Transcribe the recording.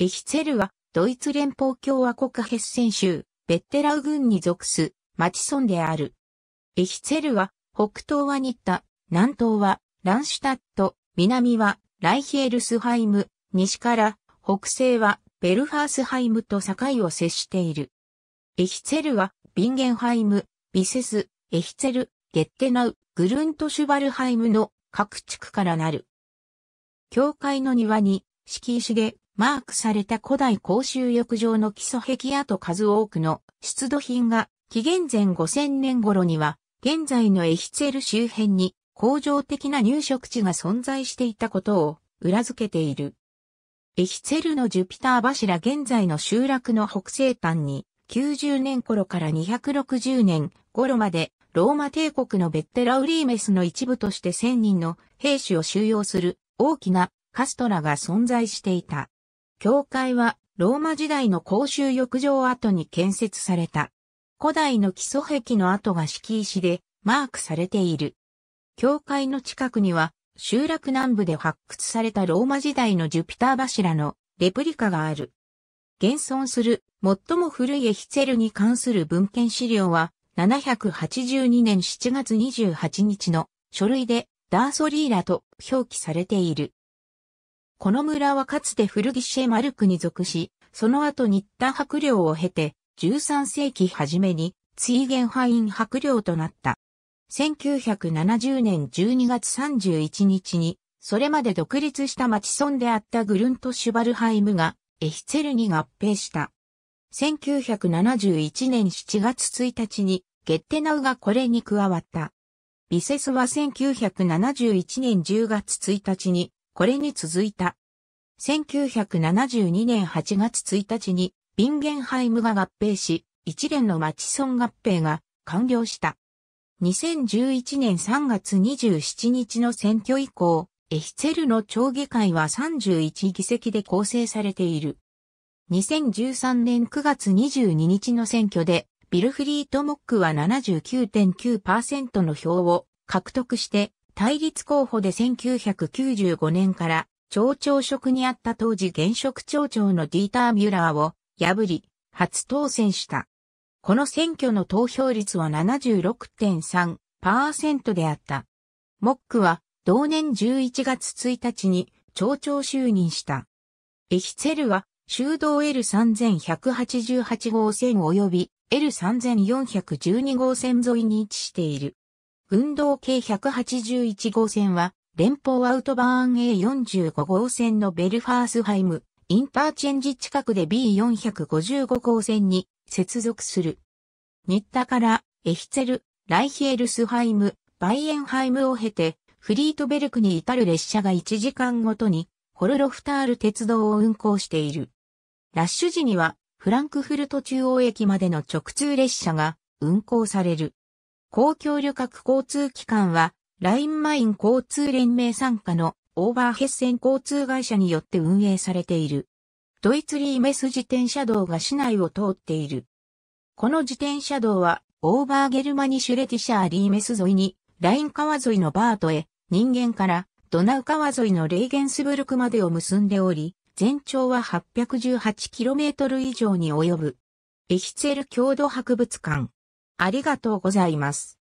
エヒツェルは、ドイツ連邦共和国ヘッセン州、ベッテラウ郡に属す、町村である。エヒツェルは、北東はニッタ、南東はランシュタット、南はライヒエルスハイム、西から北西はベルファースハイムと境を接している。エヒツェルは、ビンゲンハイム、ビセス、エヒツェル、ゲッテナウ、グルントシュバルハイムの各地区からなる。教会の庭に、敷石でマークされた古代公衆浴場の基礎壁跡数多くの出土品が紀元前5000年頃には現在のエヒツェル周辺に工場的な入植地が存在していたことを裏付けている。エヒツェルのジュピター柱現在の集落の北西端に90年頃から260年頃までローマ帝国のベッテラウリーメスの一部として1000人の兵士を収容する大きなカストラが存在していた。教会はローマ時代の公衆浴場跡に建設された。古代の基礎壁の跡が敷石でマークされている。教会の近くには集落南部で発掘されたローマ時代のジュピター柱のレプリカがある。現存する最も古いエヒツェルに関する文献資料は782年7月28日の書類でダーソリーラと表記されている。この村はかつて古岸シェマルクに属し、その後日田白領を経て、13世紀初めに、追元範囲白領となった。1970年12月31日に、それまで独立した町村であったグルントシュバルハイムが、エヒツェルに合併した。1971年7月1日に、ゲッテナウがこれに加わった。ビセスは1971年10月1日に、これに続いた。1972年8月1日に、ビンゲンハイムが合併し、一連のマチソン合併が完了した。2011年3月27日の選挙以降、エヒツェルの町議会は31議席で構成されている。2013年9月22日の選挙で、ビルフリート・モックは79.9%の票を獲得して対立候補で1995年から町長職にあった当時現職町長のディーター・ミュラーを破り、初当選した。この選挙の投票率は76.3%であった。モックは同年11月1日に町長就任した。エヒツェルは修道 L3188 号線及び L3412 号線沿いに位置している。運動計181号線は、連邦アウトバーン A45 号線のベルファースハイム、インターチェンジ近くで B455 号線に接続する。新田からエヒツェル、ライヒエルスハイム、バイエンハイムを経て、フリートベルクに至る列車が1時間ごとに、ホルロフタール鉄道を運行している。ラッシュ時には、フランクフルト中央駅までの直通列車が運行される。公共旅客交通機関は、ラインマイン交通連盟参加のオーバーヘッセン交通会社によって運営されている。ドイツリーメス自転車道が市内を通っている。この自転車道は、オーバーゲルマニシュレティシャーリーメス沿いに、ライン川沿いのバートへ、人間からドナウ川沿いのレーゲンスブルクまでを結んでおり、全長は 818km 以上に及ぶ。エヒツェル郷土博物館。ありがとうございます。